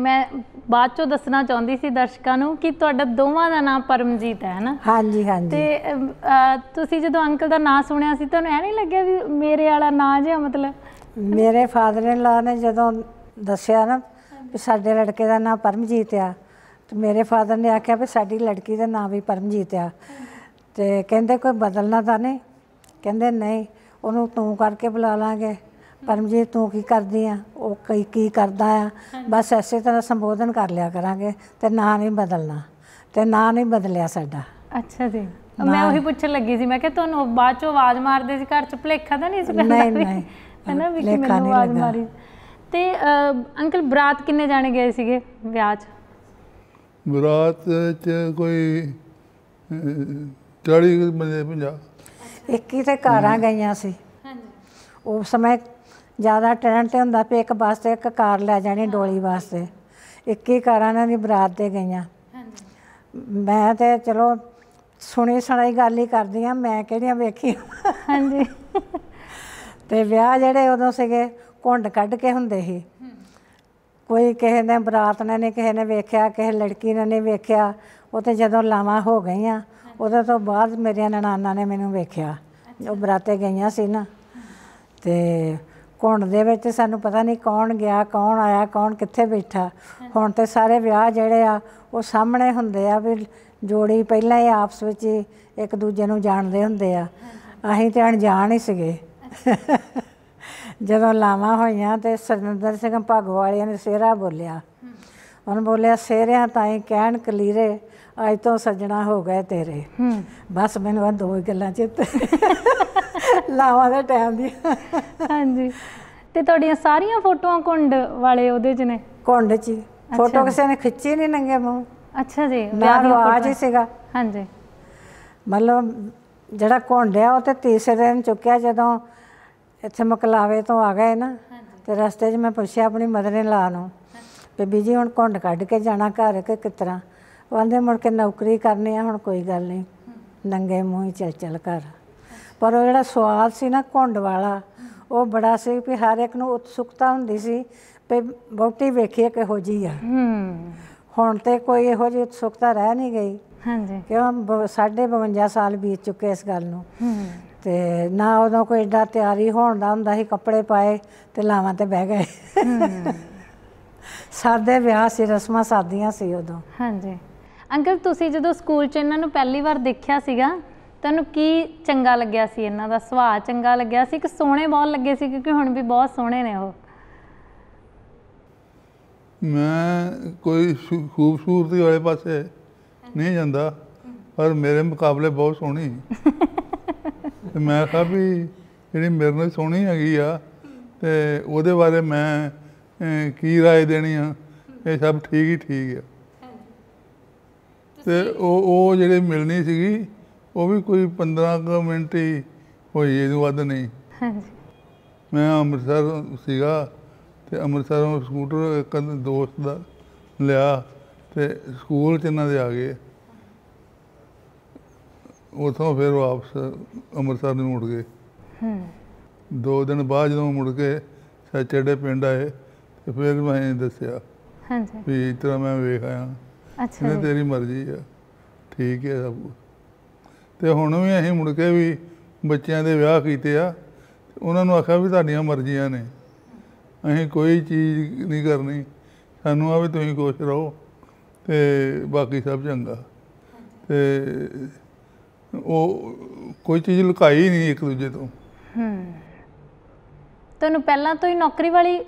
ਮੈਂ ਬਾਅਦ ਚੋਂ ਦੱਸਣਾ ਚਾਹੁੰਦੀ ਸੀ ਦਰਸ਼ਕਾਂ ਨੂੰ ਕਿ ਤੁਹਾਡਾ ਦੋਵਾਂ ਦਾ ਨਾਮ ਪਰਮਜੀਤ ਹੈ ਹਨਾ ਹਾਂਜੀ ਹਾਂਜੀ ਤੇ ਤੁਸੀਂ ਜਦੋਂ ਅੰਕਲ ਦਾ ਨਾਮ ਸੁਣਿਆ ਸੀ ਤੁਹਾਨੂੰ ਐ ਨਹੀਂ ਲੱਗਿਆ ਵੀ ਮੇਰੇ ਵਾਲਾ ਨਾਂ ਜਿਹਾ ਮਤਲਬ ਮੇਰੇ ਫਾਦਰ ਇਨ ਲਾ ਨੇ ਜਦੋਂ ਦੱਸਿਆ ਨਾ ਵੀ ਸਾਡੇ ਲੜਕੇ ਦਾ ਨਾਮ ਪਰਮਜੀਤ ਆ ਤੇ ਮੇਰੇ ਫਾਦਰ ਨੇ ਆਖਿਆ ਵੀ ਸਾਡੀ ਲੜਕੀ ਦਾ ਨਾਮ ਵੀ ਪਰਮਜੀਤ ਆ ਤੇ ਕਹਿੰਦੇ ਕੋਈ ਬਦਲਣਾ ਤਾਂ ਨਹੀਂ ਕਹਿੰਦੇ ਨਹੀਂ ਉਹਨੂੰ ਤੂੰ ਕਰਕੇ ਬੁਲਾ ਲਾਂਗੇ ਪਰਮਜੀਤ ਤੂੰ ਕੀ ਕਰਦੀ ਆ ਉਹ ਕਈ ਕੀ ਕਰਦਾ ਆ ਬਸ ਐਸੇ ਤਰ੍ਹਾਂ ਸੰਬੋਧਨ ਕਰ ਲਿਆ ਕਰਾਂਗੇ ਤੇ ਨਾਂ ਨਹੀਂ ਬਦਲਣਾ ਤੇ ਨਾਂ ਨਹੀਂ ਬਦਲਿਆ ਸਾਡਾ ਅੱਛਾ ਜੀ ਮੈਂ ਉਹੀ ਪੁੱਛਣ ਲੱਗੀ ਸੀ ਮੈਂ ਕਿਹਾ ਤੁਹਾਨੂੰ ਬਾਅਦ ਚੋਂ ਆਵਾਜ਼ ਮਾਰਦੇ ਸੀ ਘਰ ਚ ਭਲੇਖਾ ਤਾਂ ਨਹੀਂ ਸੀ ਪੈਂਦਾ ਨਹੀਂ ਨਹੀਂ ਹੈਨਾ ਵੀ ਕਿ ਮੈਨੂੰ ਆਵਾਜ਼ ਮਾਰੀ ਤੇ ਅੰਕਲ ਬਰਾਤ ਕਿੰਨੇ ਜਾਣੇ ਗਏ ਸੀਗੇ ਵਿਆਹ 'ਚ ਬਰਾਤ 'ਚ ਕੋਈ 40 ਬੰਦੇ 50 21 ਤੇ ਘਰਾਂ ਗਈਆਂ ਸੀ ਹਾਂਜੀ ਉਸ ਸਮੇਂ ਜ਼ਿਆਦਾ ਟ੍ਰੈਂਡ ਤੇ ਹੁੰਦਾ ਪਈ ਇੱਕ ਬੱਸ ਤੇ ਇੱਕ ਕਾਰ ਲੈ ਜਾਣੀ ਡੋਲੀ ਵਾਸਤੇ ਇੱਕ ਹੀ ਕਾਰਾਂ ਨਾਲ ਦੀ ਬਰਾਤ ਤੇ ਗਈਆਂ ਮੈਂ ਤੇ ਚਲੋ ਸੁਣੀ ਸੁਣਾਈ ਗੱਲ ਹੀ ਕਰਦੀ ਆ ਮੈਂ ਕਿਹੜੀਆਂ ਵੇਖੀਆਂ ਹਾਂਜੀ ਤੇ ਵਿਆਹ ਜਿਹੜੇ ਉਦੋਂ ਸੀਗੇ ਕੁੰਡ ਕੱਢ ਕੇ ਹੁੰਦੇ ਸੀ ਕੋਈ ਕਿਸੇ ਨੇ ਬਰਾਤ ਨੇ ਨਹੀਂ ਕਿਸੇ ਨੇ ਵੇਖਿਆ ਕਿਸੇ ਲੜਕੀ ਨੇ ਨਹੀਂ ਵੇਖਿਆ ਉਹ ਤੇ ਜਦੋਂ ਲਾਵਾ ਹੋ ਗਈਆਂ ਉਹਦੇ ਤੋਂ ਬਾਅਦ ਮੇਰੀਆਂ ਨਨਾਨਾ ਨੇ ਮੈਨੂੰ ਵੇਖਿਆ ਉਹ ਬਰਾਤੇ ਗਈਆਂ ਸੀ ਨਾ ਤੇ ਘੁੰਡ ਦੇ ਵਿੱਚ ਸਾਨੂੰ ਪਤਾ ਨਹੀਂ ਕੌਣ ਗਿਆ ਕੌਣ ਆਇਆ ਕੌਣ ਕਿੱਥੇ ਬੈਠਾ ਹੁਣ ਤੇ ਸਾਰੇ ਵਿਆਹ ਜਿਹੜੇ ਆ ਉਹ ਸਾਹਮਣੇ ਹੁੰਦੇ ਆ ਵੀ ਜੋੜੀ ਪਹਿਲਾਂ ਹੀ ਆਪਸ ਵਿੱਚ ਇੱਕ ਦੂਜੇ ਨੂੰ ਜਾਣਦੇ ਹੁੰਦੇ ਆ ਅਸੀਂ ਤਾਂ ਅਣਜਾਣ ਹੀ ਸੀਗੇ ਜਦੋਂ ਲਾਵਾ ਹੋਈਆਂ ਤੇ ਸਰਨੰਦਰ ਸਿੰਘ ਭਾਗੋ ਵਾਲਿਆਂ ਨੇ ਸਿਹਰਾ ਬੋਲਿਆ ਉਹਨ ਬੋਲਿਆ ਸਿਹਰਿਆਂ ਤਾਈ ਕਹਿਣ ਕਲੀਰੇ ਅੱਜ ਤੋਂ ਸੱਜਣਾ ਹੋ ਗਏ ਤੇਰੇ ਬਸ ਮੈਨੂੰ ਆ ਦੋ ਗੱਲਾਂ ਚਿੱਤ ਲਾਵਾਂ ਦੇ ਟਾਈਮ ਦੀ ਹਾਂਜੀ ਤੇ ਤੁਹਾਡੀਆਂ ਸਾਰੀਆਂ ਫੋਟੋਆਂ ਕੁੰਡ ਵਾਲੇ ਉਹਦੇ 'ਚ ਨੇ ਕੁੰਡ 'ਚ ਫੋਟੋ ਕਿਸੇ ਨੇ ਖਿੱਚੀ ਨਹੀਂ ਨੰਗੇ ਮੂੰਹ ਅੱਛਾ ਜੀ ਵਿਆਹ ਦੀ ਆਵਾਜ਼ ਹੀ ਸੀਗਾ ਹਾਂਜੀ ਮਤਲਬ ਜਿਹੜਾ ਕੁੰਡ ਆ ਉਹ ਤੇ ਤੀਸਰੇ ਦਿਨ ਚੁੱਕਿਆ ਜਦੋਂ ਇੱਥੇ ਮਕਲਾਵੇ ਤੋਂ ਆ ਗਏ ਨਾ ਤੇ ਰਸਤੇ 'ਚ ਮੈਂ ਪੁੱਛਿਆ ਆਪਣੀ ਮਦਰ ਨੇ ਲਾ ਨੂੰ ਤੇ ਬੀਜੀ ਹੁਣ ਕੁੰਡ ਕੱਢ ਕੇ ਜਾਣਾ ਘਰ ਕਿ ਕਿਤਰਾ ਉਹ ਆਂਦੇ ਮੁੜ ਕੇ ਨੌਕਰੀ ਕਰਨੀ ਆ ਹੁਣ ਕੋਈ ਗੱਲ ਨਹੀਂ ਨੰਗੇ ਮੂੰਹ ਹੀ ਚੱਲ ਚੱਲ ਕਰ ਪਰ ਉਹ ਜਿਹੜਾ ਸਵਾਦ ਸੀ ਨਾ ਘੁੰਡ ਵਾਲਾ ਉਹ ਬੜਾ ਸੀ ਵੀ ਹਰ ਇੱਕ ਨੂੰ ਉਤਸੁਕਤਾ ਹੁੰਦੀ ਸੀ ਵੀ ਬਹੁਤੀ ਵੇਖੀਏ ਕਿਹੋ ਜੀ ਆ ਹੁਣ ਤੇ ਕੋਈ ਇਹੋ ਜਿਹੀ ਉਤਸੁਕਤਾ ਰਹਿ ਨਹੀਂ ਗਈ ਹਾਂਜੀ ਕਿਉਂ 52 ਸਾਲ ਬੀਤ ਚੁੱਕੇ ਇਸ ਗੱਲ ਨੂੰ ਤੇ ਨਾ ਉਦੋਂ ਕੋਈ ਏਡਾ ਤਿਆਰੀ ਹੋਣ ਦਾ ਹੁੰਦਾ ਸੀ ਕੱਪੜੇ ਪਾਏ ਤੇ ਲਾਵਾਂ ਤੇ ਬਹਿ ਗਏ ਸਾਦੇ ਵਿਆਹ ਸੀ ਰਸਮਾਂ ਸਾਦੀਆਂ ਸੀ ਉਦੋਂ ਹਾਂਜੀ ਅੰਕਲ ਤੁਸੀਂ ਜਦੋਂ ਸਕੂਲ ਚ ਇਹਨਾਂ ਨੂੰ ਪਹਿਲੀ ਵਾਰ ਦੇਖਿਆ ਸੀਗਾ ਤੈਨੂੰ ਕੀ ਚੰਗਾ ਲੱਗਿਆ ਸੀ ਇਹਨਾਂ ਦਾ ਸੁਭਾਅ ਚੰਗਾ ਲੱਗਿਆ ਸੀ ਕਿ ਸੋਹਣੇ ਬਹੁਤ ਲੱਗੇ ਸੀ ਕਿਉਂਕਿ ਹੁਣ ਵੀ ਬਹੁਤ ਸੋਹਣੇ ਨੇ ਉਹ ਮੈਂ ਕੋਈ ਖੂਬਸੂਰਤੀ ਵਾਲੇ ਪਾਸੇ ਨਹੀਂ ਜਾਂਦਾ ਪਰ ਮੇਰੇ ਮੁਕਾਬਲੇ ਬਹੁਤ ਸੋਹਣੀ ਤੇ ਮੈਂ ਕਹਾ ਵੀ ਜਿਹੜੀ ਮੇਰੇ ਨਾਲ ਸੋਹਣੀ ਹੈਗੀ ਆ ਤੇ ਉਹਦੇ ਬਾਰੇ ਮੈਂ ਕੀ رائے ਦੇਣੀ ਆ ਇਹ ਸਭ ਠੀਕ ਹੀ ਠੀਕ ਆ ਤੇ ਉਹ ਉਹ ਜਿਹੜੇ ਮਿਲਣੀ ਸੀਗੀ ਉਹ ਵੀ ਕੋਈ 15 ਮਿੰਟ ਹੀ ਹੋਈ ਇਹਨੂੰ ਵੱਧ ਨਹੀਂ ਹਾਂਜੀ ਮੈਂ ਅੰਮ੍ਰਿਤਸਰ ਸੀਗਾ ਤੇ ਅੰਮ੍ਰਿਤਸਰੋਂ ਸਕੂਟਰ ਇੱਕ ਦੋਸਤ ਦਾ ਲਿਆ ਤੇ ਸਕੂਲ ਚ ਇਹਨਾਂ ਦੇ ਆ ਗਏ ਉਥੋਂ ਫਿਰ ਵਾਪਸ ਅੰਮ੍ਰਿਤਸਰ ਨੂੰ ਮੁੜ ਗਏ ਹੂੰ ਦੋ ਦਿਨ ਬਾਅਦ ਜਦੋਂ ਮੁੜ ਕੇ ਸੱਚੇੜੇ ਪਿੰਡ ਆਏ ਤੇ ਫਿਰ ਮੈਂ ਦੱਸਿਆ ਹਾਂਜੀ ਵੀ ਇਤਰਾ ਮੈਂ ਵੇਖ ਆਇਆ ਅੱਛਾ ਤੇਰੀ ਮਰਜ਼ੀ ਆ ਠੀਕ ਹੈ ਸਭ ਕੁਝ ਤੇ ਹੁਣ ਵੀ ਅਸੀਂ ਮੁੜ ਕੇ ਵੀ ਬੱਚਿਆਂ ਦੇ ਵਿਆਹ ਕੀਤੇ ਆ ਉਹਨਾਂ ਨੂੰ ਆਖਿਆ ਵੀ ਤੁਹਾਡੀਆਂ ਮਰਜ਼ੀਆਂ ਨੇ ਅਸੀਂ ਕੋਈ ਚੀਜ਼ ਨਹੀਂ ਕਰਨੀ ਸਾਨੂੰ ਆ ਵੀ ਤੁਸੀਂ ਕੋਸ਼ ਰਹੋ ਤੇ ਬਾਕੀ ਸਭ ਚੰਗਾ ਤੇ ਉਹ ਕੋਈ ਚੀਜ਼ ਲੁਕਾਈ ਨਹੀਂ ਇੱਕ ਦੂਜੇ ਤੋਂ ਹੂੰ ਤੁਹਾਨੂੰ ਪਹਿਲਾਂ ਤੋਂ ਹੀ ਨੌਕਰੀ ਵਾਲੀ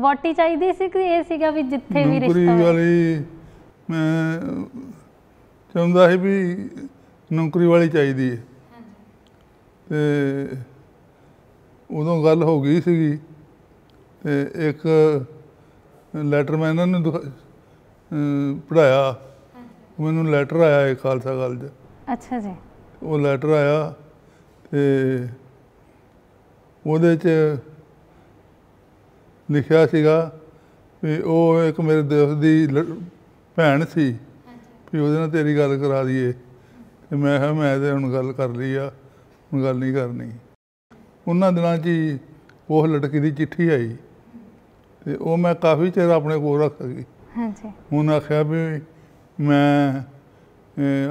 ਵਾਟੀ ਚਾਹੀਦੀ ਸੀ ਕਿ ਇਹ ਸੀਗਾ ਵੀ ਜਿੱਥੇ ਵੀ ਰਿਸ਼ਤਾ ਨੌਕਰੀ ਵਾਲੀ ਮੈਂ ਚਾਹੁੰਦਾ ਸੀ ਵੀ ਨੌਕਰੀ ਵਾਲੀ ਚਾਹੀਦੀ ਹੈ ਤੇ ਉਦੋਂ ਗੱਲ ਹੋ ਗਈ ਸੀਗੀ ਤੇ ਇੱਕ ਲੈਟਰ ਮੈਂ ਇਹਨਾਂ ਨੂੰ ਪੜਾਇਆ ਮੈਨੂੰ ਲੈਟਰ ਆਇਆ ਇਹ ਖਾਲਸਾ ਕਾਲਜ ਅੱਛਾ ਜੀ ਉਹ ਲੈਟਰ ਆਇਆ ਤੇ ਉਹਦੇ 'ਚ ਲਿਖਿਆ ਸੀਗਾ ਵੀ ਉਹ ਇੱਕ ਮੇਰੇ ਦੋਸਤ ਦੀ ਭੈਣ ਸੀ ਵੀ ਉਹਦੇ ਨਾਲ ਤੇਰੀ ਗੱਲ ਕਰਾ ਦਈਏ ਤੇ ਮੈਂ ਕਿਹਾ ਮੈਂ ਤੇ ਹੁਣ ਗੱਲ ਕਰ ਲਈ ਆ ਹੁਣ ਗੱਲ ਨਹੀਂ ਕਰਨੀ ਉਹਨਾਂ ਦਿਨਾਂ 'ਚ ਹੀ ਉਹ ਲੜਕੀ ਦੀ ਚਿੱਠੀ ਆਈ ਤੇ ਉਹ ਮੈਂ ਕਾਫੀ ਚਿਰ ਆਪਣੇ ਕੋਲ ਰੱਖ ਗਈ ਹਾਂਜੀ ਹੁਣ ਆਖਿਆ ਵੀ ਮੈਂ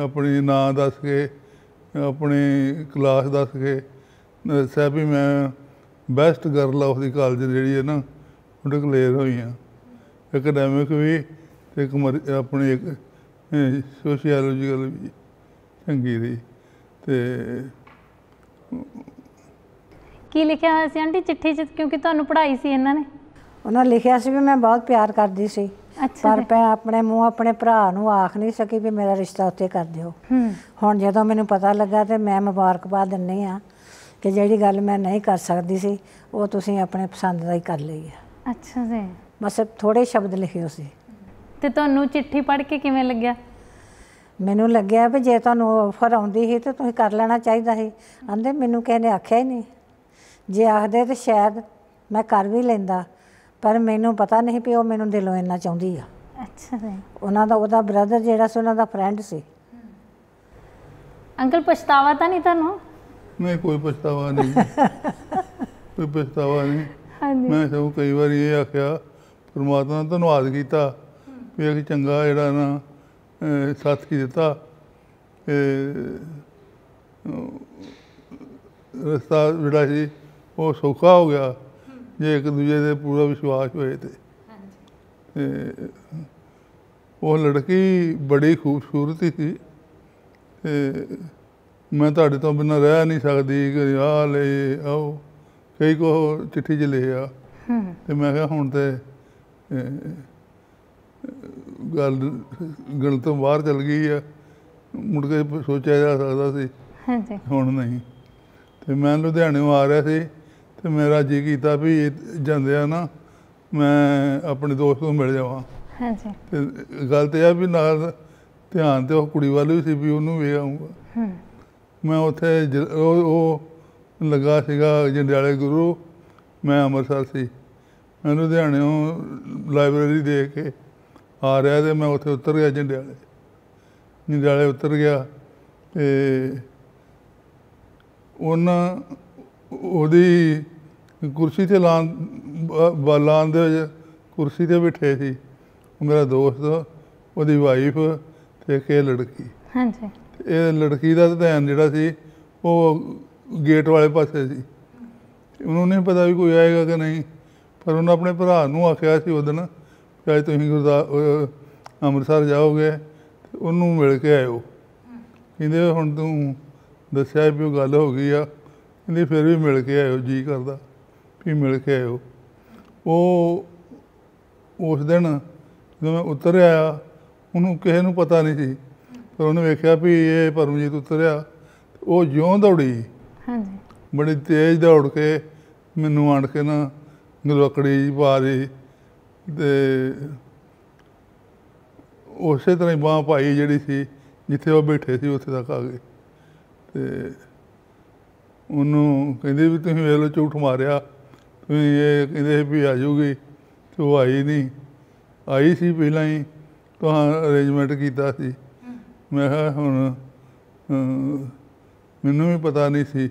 ਆਪਣੇ ਨਾਂ ਦੱਸ ਕੇ ਆਪਣੇ ਕਲਾਸ ਦੱਸ ਕੇ ਦੱਸਿਆ ਵੀ ਮੈਂ best girl of the college ਜਿਹੜੀ ਹੈ ਨਾ ਉਹ ਡਿਕਲੇਅਰ ਹੋਈ ਆ ਅਕੈਡਮਿਕ ਵੀ ਤੇ ਆਪਣੇ ਇੱਕ ਸੋਸ਼ੀਓਲੋਜੀਕਲ ਵੀ ਚੰਗੀ ਦੀ ਤੇ ਕੀ ਲਿਖਿਆ ਹੋਇਆ ਸੀ ਆਂਟੀ ਚਿੱਠੀ 'ਚ ਕਿਉਂਕਿ ਤੁਹਾਨੂੰ ਪੜ੍ਹਾਈ ਸੀ ਇਹਨਾਂ ਨੇ ਉਹਨਾਂ ਲਿਖਿਆ ਸੀ ਵੀ ਮੈਂ ਬਹੁਤ ਪਿਆਰ ਕਰਦੀ ਸੀ ਪਰ ਮੈਂ ਆਪਣੇ ਮੂੰਹ ਆਪਣੇ ਭਰਾ ਨੂੰ ਆਖ ਨਹੀਂ ਸਕੀ ਵੀ ਮੇਰਾ ਰਿਸ਼ਤਾ ਉੱਥੇ ਕਰ ਦਿਓ ਹੁਣ ਜਦੋਂ ਮੈਨੂੰ ਪਤਾ ਲੱਗਾ ਤੇ ਮੈਂ ਮੁਬਾਰਕਬਾਦ ਦਿੰਨੀ ਆ ਕਿ ਜਿਹੜੀ ਗੱਲ ਮੈਂ ਨਹੀਂ ਕਰ ਸਕਦੀ ਸੀ ਉਹ ਤੁਸੀਂ ਆਪਣੇ ਪਸੰਦ ਦਾ ਹੀ ਕਰ ਲਈ ਆ ਅੱਛਾ ਜੀ ਬਸ ਥੋੜੇ ਸ਼ਬਦ ਲਿਖੇ ਸੀ ਤੇ ਤੁਹਾਨੂੰ ਚਿੱਠੀ ਪੜ੍ਹ ਕੇ ਕਿਵੇਂ ਲੱਗਿਆ ਮੈਨੂੰ ਲੱਗਿਆ ਵੀ ਜੇ ਤੁਹਾਨੂੰ ਆਫਰ ਆਉਂਦੀ ਸੀ ਤਾਂ ਤੁਸੀਂ ਕਰ ਲੈਣਾ ਚਾਹੀਦਾ ਸੀ ਆਂਦੇ ਮੈਨੂੰ ਕਿਸੇ ਨੇ ਆਖਿਆ ਹੀ ਨਹੀਂ ਜੇ ਆਖਦੇ ਤਾਂ ਸ਼ਾਇਦ ਮੈਂ ਕਰ ਵੀ ਲੈਂਦਾ ਪਰ ਮੈਨੂੰ ਪਤਾ ਨਹੀਂ ਵੀ ਉਹ ਮੈਨੂੰ ਦਿਲੋਂ ਇੰਨਾ ਚਾਹੁੰਦੀ ਆ ਅੱਛਾ ਜੀ ਉਹਨਾਂ ਦਾ ਉਹਦਾ ਬ੍ਰਦਰ ਜਿਹੜਾ ਸੀ ਉਹਨਾਂ ਦਾ ਫਰੈਂਡ ਸੀ ਅੰਕਲ ਪਛਤਾਵਾ ਤਾਂ ਨਹੀਂ ਤੁਹਾਨੂੰ ਨਹੀਂ ਕੋਈ ਪਛਤਾਵਾ ਨਹੀਂ ਕੋਈ ਪਛਤਾਵਾ ਨਹੀਂ ਮੈਂ ਸਭ ਕਈ ਵਾਰੀ ਇਹ ਆਖਿਆ ਪਰਮਾਤਮਾ ਨੇ ਧੰਨਵਾਦ ਕੀਤਾ ਵੀ ਇਹ ਚੰਗਾ ਜਿਹੜਾ ਨਾ ਸਾਥ ਹੀ ਦਿੱਤਾ ਰਸਤਾ ਜਿਹੜਾ ਸੀ ਉਹ ਸੌਖਾ ਹੋ ਗਿਆ ਜੇ ਇੱਕ ਦੂਜੇ ਤੇ ਪੂਰਾ ਵਿਸ਼ਵਾਸ ਹੋਏ ਤੇ ਉਹ ਲੜਕੀ ਬੜੀ ਖੂਬਸੂਰਤ ਸੀ ਮੈਂ ਤੁਹਾਡੇ ਤੋਂ ਬਿਨਾਂ ਰਹਿ ਨਹੀਂ ਸਕਦੀ ਕਿ ਆ ਲੈ ਆਓ ਕਈ ਕੋ ਚਿੱਠੀ 'ਚ ਲਿਖਿਆ ਤੇ ਮੈਂ ਕਿਹਾ ਹੁਣ ਤੇ ਗੱਲ ਗਣ ਤੋਂ ਬਾਹਰ ਚਲ ਗਈ ਆ ਮੁੜ ਕੇ ਸੋਚਿਆ ਜਾ ਸਕਦਾ ਸੀ ਹਾਂਜੀ ਹੁਣ ਨਹੀਂ ਤੇ ਮੈਂ ਲੁਧਿਆਣੇ ਆ ਰਿਹਾ ਸੀ ਤੇ ਮੇਰਾ ਜੀ ਕੀਤਾ ਵੀ ਆ ਨਾ ਮੈਂ ਆਪਣੇ ਦੋਸਤ ਨੂੰ ਮਿਲ ਜਾਵਾਂ ਹਾਂਜੀ ਤੇ ਗੱਲ ਤੇ ਆ ਵੀ ਨਾਲ ਧਿਆਨ ਤੇ ਉਹ ਕੁੜੀ ਵਾਲੀ ਵੀ ਸੀ ਵੀ ਉਹਨੂੰ ਵੇ ਆਉਂਗਾ ਮੈਂ ਉੱਥੇ ਉਹ ਲੱਗਾ ਸੀਗਾ ਜੰਡਿਆਲੇ ਗੁਰੂ ਮੈਂ ਅੰਮ੍ਰਿਤਸਰ ਸੀ ਮੈਂ ਲੁਧਿਆਣੇੋਂ ਲਾਇਬ੍ਰੇਰੀ ਦੇ ਕੇ ਆ ਰਿਹਾ ਤੇ ਮੈਂ ਉੱਥੇ ਉਤਰ ਗਿਆ ਜੰਡਿਆਲੇ ਜੰਡਿਆਲੇ ਉਤਰ ਗਿਆ ਤੇ ਉਹਨਾਂ ਉਹਦੀ ਕੁਰਸੀ ਤੇ ਲਾਂ ਬਾਲਾਂ ਦੇ ਕੁਰਸੀ ਤੇ ਬਿਠੇ ਸੀ ਮੇਰਾ ਦੋਸਤ ਉਹਦੀ ਵਾਈਫ ਤੇ ਇੱਕ ਇਹ ਲੜਕੀ ਹਾਂਜੀ ਇਹ ਲੜਕੀ ਦਾ ਧਿਆਨ ਜਿਹੜਾ ਸੀ ਉਹ ਗੇਟ ਵਾਲੇ ਪਾਸੇ ਸੀ ਉਹਨੂੰ ਨਹੀਂ ਪਤਾ ਵੀ ਕੋਈ ਆਏਗਾ ਕਿ ਨਹੀਂ ਪਰ ਉਹਨਾਂ ਆਪਣੇ ਭਰਾ ਨੂੰ ਆਖਿਆ ਸੀ ਉਹਦਨ ਚਾਹੇ ਤੁਸੀਂ ਗੁਰਦਾ ਅੰਮ੍ਰਿਤਸਰ ਜਾਓਗੇ ਉਹਨੂੰ ਮਿਲ ਕੇ ਆਇਓ ਕਹਿੰਦੇ ਹੁਣ ਤੂੰ ਦੱਸਿਆ ਵੀ ਉਹ ਗੱਲ ਹੋ ਗਈ ਆ ਕਹਿੰਦੇ ਫਿਰ ਵੀ ਮਿਲ ਕੇ ਆਇਓ ਜੀ ਕਰਦਾ ਵੀ ਮਿਲ ਕੇ ਆਇਓ ਉਹ ਉਸ ਦਿਨ ਜਦੋਂ ਮੈਂ ਉਤਰ ਆਇਆ ਉਹਨੂੰ ਕਿਸੇ ਨੂੰ ਪਤਾ ਨਹੀਂ ਸੀ ਪਰ ਉਹਨੇ ਵੇਖਿਆ ਵੀ ਇਹ ਪਰਮਜੀਤ ਉਤਰਿਆ ਉਹ ਜਿਉਂ ਦੌੜੀ ਹਾਂਜੀ ਬੜੀ ਤੇਜ਼ ਦੌੜ ਕੇ ਮੈਨੂੰ ਆਣ ਕੇ ਨਾ ਗਲੋਕੜੀ ਪਾ ਰਹੀ ਤੇ ਉਸੇ ਤਰ੍ਹਾਂ ਹੀ ਬਾਹ ਭਾਈ ਜਿਹੜੀ ਸੀ ਜਿੱਥੇ ਉਹ ਬੈਠੇ ਸੀ ਉੱਥੇ ਤੱਕ ਆ ਗਏ ਤੇ ਉਹਨੂੰ ਕਹਿੰਦੇ ਵੀ ਤੁਸੀਂ ਵੇਲੋ ਝੂਠ ਮਾਰਿਆ ਤੁਸੀਂ ਇਹ ਕਹਿੰਦੇ ਵੀ ਆ ਜੂਗੀ ਤੇ ਉਹ ਆਈ ਨਹੀਂ ਆਈ ਸੀ ਪਹਿਲਾਂ ਹੀ ਤੁਹਾਂ ਅਰੇਂਜਮੈਂਟ ਕੀਤਾ ਸੀ ਮੈਂ ਕਿਹਾ ਹੁਣ ਮੈਨੂੰ ਵੀ ਪਤਾ ਨਹੀਂ ਸੀ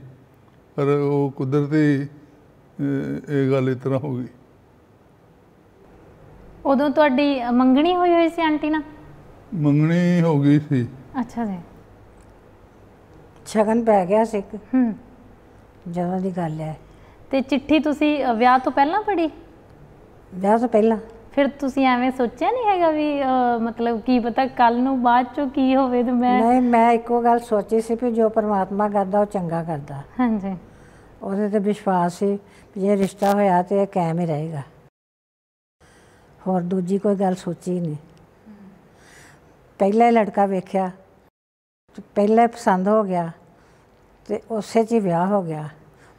ਪਰ ਉਹ ਕੁਦਰਤੀ ਇਹ ਗੱਲ ਇਤਨਾ ਹੋ ਗਈ ਉਦੋਂ ਤੁਹਾਡੀ ਮੰਗਣੀ ਹੋਈ ਹੋਈ ਸੀ ਆਂਟੀ ਨਾਲ ਮੰਗਣੀ ਹੋ ਗਈ ਸੀ ਅੱਛਾ ਜੀ ਛਗਨ ਪੈ ਗਿਆ ਸੀ ਇੱਕ ਹੂੰ ਜਦੋਂ ਦੀ ਗੱਲ ਹੈ ਤੇ ਚਿੱਠੀ ਤੁਸੀਂ ਵਿਆਹ ਤੋਂ ਪਹਿਲਾਂ ਪੜ੍ਹੀ ਵਿਆਹ ਤੋਂ ਪਹਿਲਾਂ ਫਿਰ ਤੁਸੀਂ ਐਵੇਂ ਸੋਚਿਆ ਨਹੀਂ ਹੈਗਾ ਵੀ ਮਤਲਬ ਕੀ ਪਤਾ ਕੱਲ ਨੂੰ ਬਾਅਦ ਚੋਂ ਕੀ ਹੋਵੇ ਤੇ ਮੈਂ ਨਹੀਂ ਮੈਂ ਇੱਕੋ ਗੱਲ ਸੋਚੀ ਸੀ ਕਿ ਜੋ ਪਰਮਾਤਮਾ ਕਰਦਾ ਉਹ ਚੰਗਾ ਕਰਦਾ ਹਾਂਜੀ ਉਹਦੇ ਤੇ ਵਿਸ਼ਵਾਸ ਸੀ ਇਹ ਰਿਸ਼ਤਾ ਹੋਇਆ ਤੇ ਇਹ ਕਾਇਮ ਹੀ ਰਹੇਗਾ ਹੋਰ ਦੂਜੀ ਕੋਈ ਗੱਲ ਸੋਚੀ ਨਹੀਂ ਪਹਿਲਾ ਲੜਕਾ ਵੇਖਿਆ ਪਹਿਲਾ ਪਸੰਦ ਹੋ ਗਿਆ ਤੇ ਉਸੇ 'ਚ ਹੀ ਵਿਆਹ ਹੋ ਗਿਆ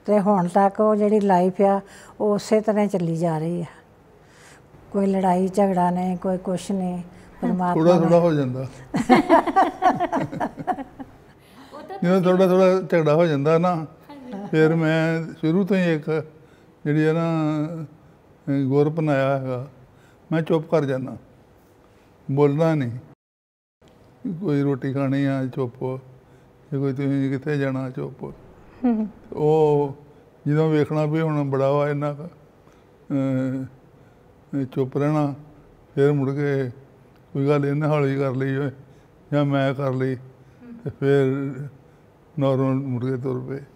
ਤੇ ਹੁਣ ਤੱਕ ਉਹ ਜਿਹੜੀ ਲਾਈਫ ਆ ਉਹ ਉਸੇ ਤਰ੍ਹਾਂ ਚੱਲੀ ਜਾ ਰਹੀ ਆ ਕੋਈ ਲੜਾਈ ਝਗੜਾ ਨਹੀਂ ਕੋਈ ਕੁਛ ਨਹੀਂ ਪਰਮਾਤਮਾ ਥੋੜਾ ਥੋੜਾ ਹੋ ਜਾਂਦਾ ਜਦੋਂ ਥੋੜਾ ਥੋੜਾ ਝਗੜਾ ਹੋ ਜਾਂਦਾ ਨਾ ਫਿਰ ਮੈਂ ਸ਼ੁਰੂ ਤੋਂ ਹੀ ਇੱਕ ਜਿਹੜੀ ਹੈ ਨਾ ਗੁਰ ਬਣਾਇਆ ਹੈਗਾ ਮੈਂ ਚੁੱਪ ਕਰ ਜਾਣਾ ਬੋਲਣਾ ਨਹੀਂ ਕੋਈ ਰੋਟੀ ਖਾਣੀ ਆ ਚੁੱਪ ਜੇ ਕੋਈ ਤੁਸੀਂ ਕਿੱਥੇ ਜਾਣਾ ਚੁੱਪ ਉਹ ਜਦੋਂ ਵੇਖਣਾ ਵੀ ਹੁਣ ਬੜਾ ਵਾ ਇਹਨਾਂ ਚੁੱਪ ਰਹਿਣਾ ਫਿਰ ਮੁੜ ਕੇ ਕੋਈ ਗੱਲ ਇਹਨੇ ਹੌਲੀ ਕਰ ਲਈ ਓਏ ਜਾਂ ਮੈਂ ਕਰ ਲਈ ਤੇ ਫਿਰ ਨੌਰਮਲ ਮੁੜ ਕੇ ਤੁਰ ਪਏ